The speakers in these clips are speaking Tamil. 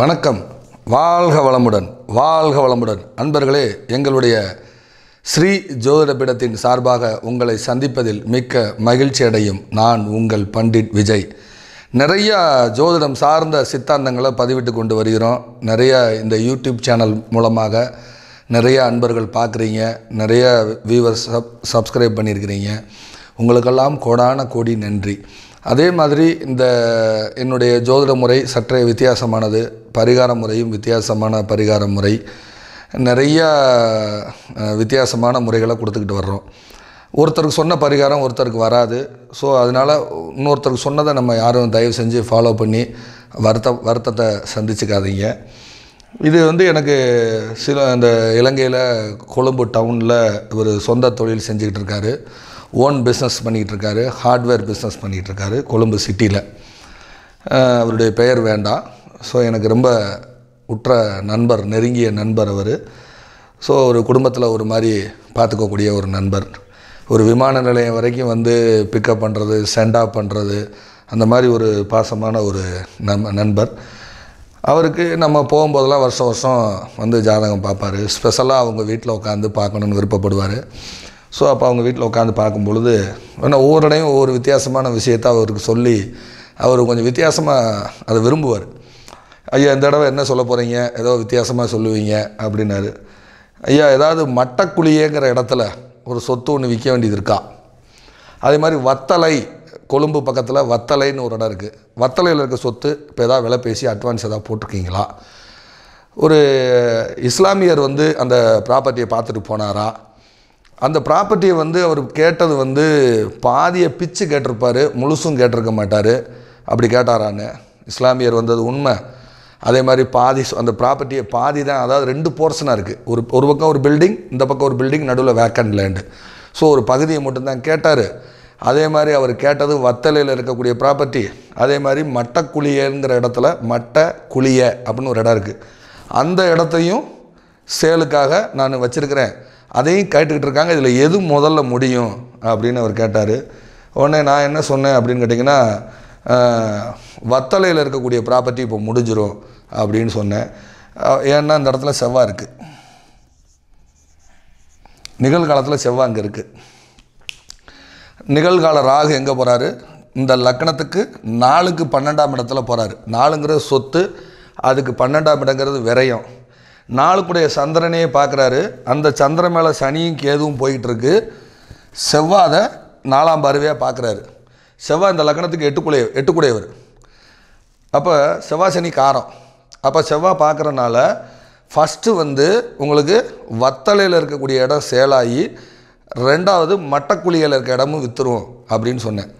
வணக்கம் வாழ்க வளமுடன் வாழ்க வளமுடன் அன்பர்களே எங்களுடைய ஸ்ரீ பீடத்தின் சார்பாக உங்களை சந்திப்பதில் மிக்க மகிழ்ச்சி அடையும் நான் உங்கள் பண்டிட் விஜய் நிறையா ஜோதிடம் சார்ந்த சித்தாந்தங்களை பதிவிட்டு கொண்டு வருகிறோம் நிறையா இந்த யூடியூப் சேனல் மூலமாக நிறைய அன்பர்கள் பார்க்குறீங்க நிறைய வியூவர்ஸ் சப் சப்ஸ்கிரைப் பண்ணியிருக்கிறீங்க உங்களுக்கெல்லாம் கோடான கோடி நன்றி அதே மாதிரி இந்த என்னுடைய ஜோதிட முறை சற்றே வித்தியாசமானது பரிகார முறையும் வித்தியாசமான பரிகார முறை நிறையா வித்தியாசமான முறைகளை கொடுத்துக்கிட்டு வர்றோம் ஒருத்தருக்கு சொன்ன பரிகாரம் ஒருத்தருக்கு வராது ஸோ அதனால் இன்னொருத்தருக்கு சொன்னதை நம்ம யாரும் தயவு செஞ்சு ஃபாலோ பண்ணி வருத்த வருத்தத்தை சந்திச்சுக்காதீங்க இது வந்து எனக்கு சில அந்த இலங்கையில் கொழும்பு டவுனில் ஒரு சொந்த தொழில் செஞ்சுக்கிட்டு இருக்காரு ஓன் பிஸ்னஸ் பண்ணிக்கிட்டு இருக்காரு ஹார்ட்வேர் பிஸ்னஸ் பண்ணிக்கிட்டு இருக்காரு கொழும்பு சிட்டியில் அவருடைய பெயர் வேண்டாம் ஸோ எனக்கு ரொம்ப உற்ற நண்பர் நெருங்கிய நண்பர் அவர் ஸோ ஒரு குடும்பத்தில் ஒரு மாதிரி பார்த்துக்கக்கூடிய ஒரு நண்பர் ஒரு விமான நிலையம் வரைக்கும் வந்து பிக்கப் பண்ணுறது சென்ட் ஆஃப் பண்ணுறது அந்த மாதிரி ஒரு பாசமான ஒரு நம் நண்பர் அவருக்கு நம்ம போகும்போதெல்லாம் வருஷம் வருஷம் வந்து ஜாதகம் பார்ப்பார் ஸ்பெஷலாக அவங்க வீட்டில் உட்காந்து பார்க்கணுன்னு விருப்பப்படுவார் ஸோ அப்போ அவங்க வீட்டில் உட்காந்து பார்க்கும் பொழுது ஏன்னா ஒவ்வொரு இடையும் ஒவ்வொரு வித்தியாசமான விஷயத்தை அவருக்கு சொல்லி அவர் கொஞ்சம் வித்தியாசமாக அதை விரும்புவார் ஐயா இந்த தடவை என்ன சொல்ல போகிறீங்க ஏதோ வித்தியாசமாக சொல்லுவீங்க அப்படின்னாரு ஐயா ஏதாவது மட்டக்குழியேங்கிற இடத்துல ஒரு சொத்து ஒன்று விற்க வேண்டியது இருக்கா அதே மாதிரி வத்தலை கொழும்பு பக்கத்தில் வத்தலைன்னு ஒரு இடம் இருக்குது வத்தலையில் இருக்க சொத்து இப்போ எதாவது விலை பேசி அட்வான்ஸ் ஏதாவது போட்டிருக்கீங்களா ஒரு இஸ்லாமியர் வந்து அந்த ப்ராப்பர்ட்டியை பார்த்துட்டு போனாரா அந்த ப்ராப்பர்ட்டியை வந்து அவர் கேட்டது வந்து பாதியை பிச்சு கேட்டிருப்பார் முழுசும் கேட்டிருக்க மாட்டார் அப்படி கேட்டாரான்னு இஸ்லாமியர் வந்தது உண்மை அதே மாதிரி பாதி அந்த ப்ராப்பர்ட்டியை பாதி தான் அதாவது ரெண்டு போர்ஷனாக இருக்குது ஒரு ஒரு பக்கம் ஒரு பில்டிங் இந்த பக்கம் ஒரு பில்டிங் நடுவில் வேக்கண்ட் லேண்டு ஸோ ஒரு பகுதியை மட்டும்தான் கேட்டார் அதே மாதிரி அவர் கேட்டது வத்தலையில் இருக்கக்கூடிய ப்ராப்பர்ட்டி அதே மாதிரி மட்டக்குழியங்கிற இடத்துல மட்ட குழிய அப்படின்னு ஒரு இடம் இருக்குது அந்த இடத்தையும் சேலுக்காக நான் வச்சுருக்கிறேன் அதையும் கேட்டுக்கிட்டு இருக்காங்க இதில் எது முதல்ல முடியும் அப்படின்னு அவர் கேட்டார் உடனே நான் என்ன சொன்னேன் அப்படின்னு கேட்டிங்கன்னா வத்தலையில் இருக்கக்கூடிய ப்ராப்பர்ட்டி இப்போ முடிஞ்சிடும் அப்படின்னு சொன்னேன் ஏன்னா இந்த இடத்துல செவ்வாய் இருக்குது நிகழ்காலத்தில் செவ்வாய் அங்கே இருக்குது நிகழ்கால ராகு எங்கே போகிறாரு இந்த லக்கணத்துக்கு நாலுக்கு பன்னெண்டாம் இடத்துல போகிறாரு நாலுங்கிறது சொத்து அதுக்கு பன்னெண்டாம் இடங்கிறது விரயம் நாளுக்குடைய சந்திரனே பார்க்குறாரு அந்த சந்திரன் மேலே சனியும் கேதுவும் போயிட்டுருக்கு செவ்வாதை நாலாம் பார்வையாக பார்க்குறாரு செவ்வாய் இந்த லக்கணத்துக்கு எட்டுக்குடைய எட்டுக்குடையவர் அப்போ செவ்வாய் சனி காரம் அப்போ செவ்வாய் பார்க்குறனால ஃபஸ்ட்டு வந்து உங்களுக்கு வத்தலையில் இருக்கக்கூடிய இடம் சேலாகி ரெண்டாவது மட்டக்குழியில் இருக்க இடமும் விற்றுருவோம் அப்படின்னு சொன்னேன்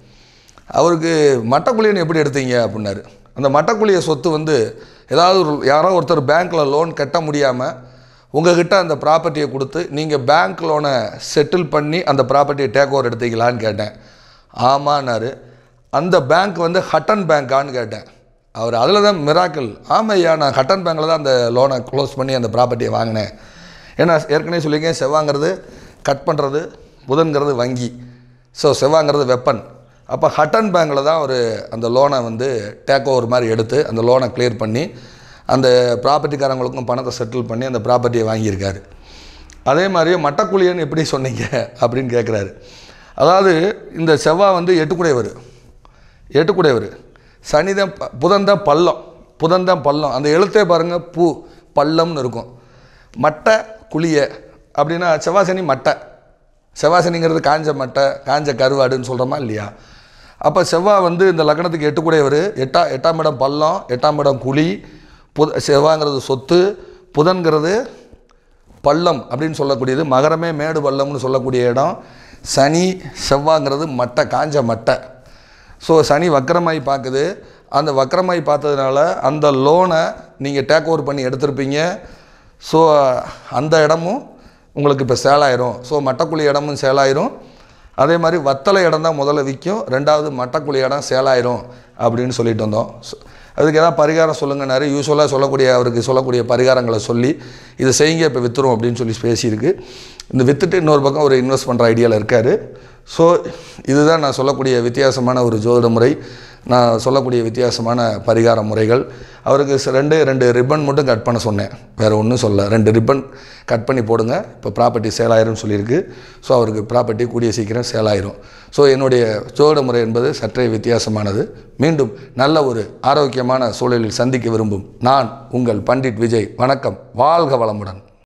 அவருக்கு மட்டக்குழியன்னு எப்படி எடுத்தீங்க அப்படின்னாரு அந்த மட்டக்குழிய சொத்து வந்து ஏதாவது ஒரு யாரோ ஒருத்தர் பேங்க்கில் லோன் கட்ட முடியாமல் உங்ககிட்ட அந்த ப்ராப்பர்ட்டியை கொடுத்து நீங்கள் பேங்க் லோனை செட்டில் பண்ணி அந்த ப்ராப்பர்ட்டியை டேக் ஓவர் எடுத்துக்கலான்னு கேட்டேன் ஆமான்னாரு அந்த பேங்க் வந்து ஹட்டன் பேங்க்கான்னு கேட்டேன் அவர் அதில் தான் மிராக்கல் ஆமாம் ஐயா நான் கட்டன் பேங்கில் தான் அந்த லோனை க்ளோஸ் பண்ணி அந்த ப்ராப்பர்ட்டியை வாங்கினேன் ஏன்னா ஏற்கனவே சொல்லியிருக்கேன் செவ்வாங்கிறது கட் பண்ணுறது புதன்கிறது வங்கி ஸோ செவ்வாங்கிறது வெப்பன் அப்போ ஹட்டன் பேங்கில் தான் ஒரு அந்த லோனை வந்து டேக் ஓவர் மாதிரி எடுத்து அந்த லோனை கிளியர் பண்ணி அந்த ப்ராப்பர்ட்டிக்காரங்களுக்கும் பணத்தை செட்டில் பண்ணி அந்த ப்ராப்பர்ட்டியை வாங்கியிருக்காரு அதே மாதிரியே மட்டக்குழியன் எப்படி சொன்னீங்க அப்படின்னு கேட்குறாரு அதாவது இந்த செவ்வாய் வந்து எட்டுக்குடையவர் எட்டுக்குடையவர் சனிதம் புதந்தம் பள்ளம் புதன் தான் பள்ளம் அந்த எழுத்தே பாருங்கள் பூ பள்ளம்னு இருக்கும் மட்டை குளிய அப்படின்னா செவ்வாசனி மட்டை செவ்வாசனிங்கிறது காஞ்ச மட்டை காஞ்ச கருவாடுன்னு சொல்கிறோமா இல்லையா அப்போ செவ்வாய் வந்து இந்த லக்னத்துக்கு எட்டுக்கூடியவர் எட்டா எட்டாம் இடம் பள்ளம் எட்டாம் இடம் குழி புத செவ்வாங்கிறது சொத்து புதன்கிறது பள்ளம் அப்படின்னு சொல்லக்கூடியது மகரமே மேடு பள்ளம்னு சொல்லக்கூடிய இடம் சனி செவ்வாங்கிறது மட்டை காஞ்ச மட்டை ஸோ சனி வக்கரமாய் பார்க்குது அந்த வக்கரமாய் பார்த்ததுனால அந்த லோனை நீங்கள் டேக் ஓவர் பண்ணி எடுத்திருப்பீங்க ஸோ அந்த இடமும் உங்களுக்கு இப்போ சேலாயிரும் ஸோ மட்டக்குழி இடமும் சேலாயிரும் அதே மாதிரி வத்தலை இடம் தான் முதல்ல விற்கும் ரெண்டாவது மட்டக்குழி இடம் சேலாயிரும் அப்படின்னு சொல்லிட்டு வந்தோம் அதுக்கு எதாவது பரிகாரம் சொல்லுங்கன்னாரு யூஸ்வலாக சொல்லக்கூடிய அவருக்கு சொல்லக்கூடிய பரிகாரங்களை சொல்லி இதை செய்யுங்க இப்போ விற்றுரும் அப்படின்னு சொல்லி பேசியிருக்கு இந்த விற்றுட்டு இன்னொரு பக்கம் ஒரு இன்வெஸ்ட் பண்ணுற ஐடியாவில் இருக்கார் ஸோ இதுதான் நான் சொல்லக்கூடிய வித்தியாசமான ஒரு ஜோதிட முறை நான் சொல்லக்கூடிய வித்தியாசமான பரிகார முறைகள் அவருக்கு ரெண்டு ரெண்டு ரிப்பன் மட்டும் கட் பண்ண சொன்னேன் வேறு ஒன்றும் சொல்ல ரெண்டு ரிப்பன் கட் பண்ணி போடுங்க இப்போ ப்ராப்பர்ட்டி சேல் ஆயிரும்னு சொல்லியிருக்கு ஸோ அவருக்கு ப்ராப்பர்ட்டி கூடிய சீக்கிரம் சேல் ஆயிரும் ஸோ என்னுடைய சோழ முறை என்பது சற்றே வித்தியாசமானது மீண்டும் நல்ல ஒரு ஆரோக்கியமான சூழலில் சந்திக்க விரும்பும் நான் உங்கள் பண்டிட் விஜய் வணக்கம் வாழ்க வளமுடன்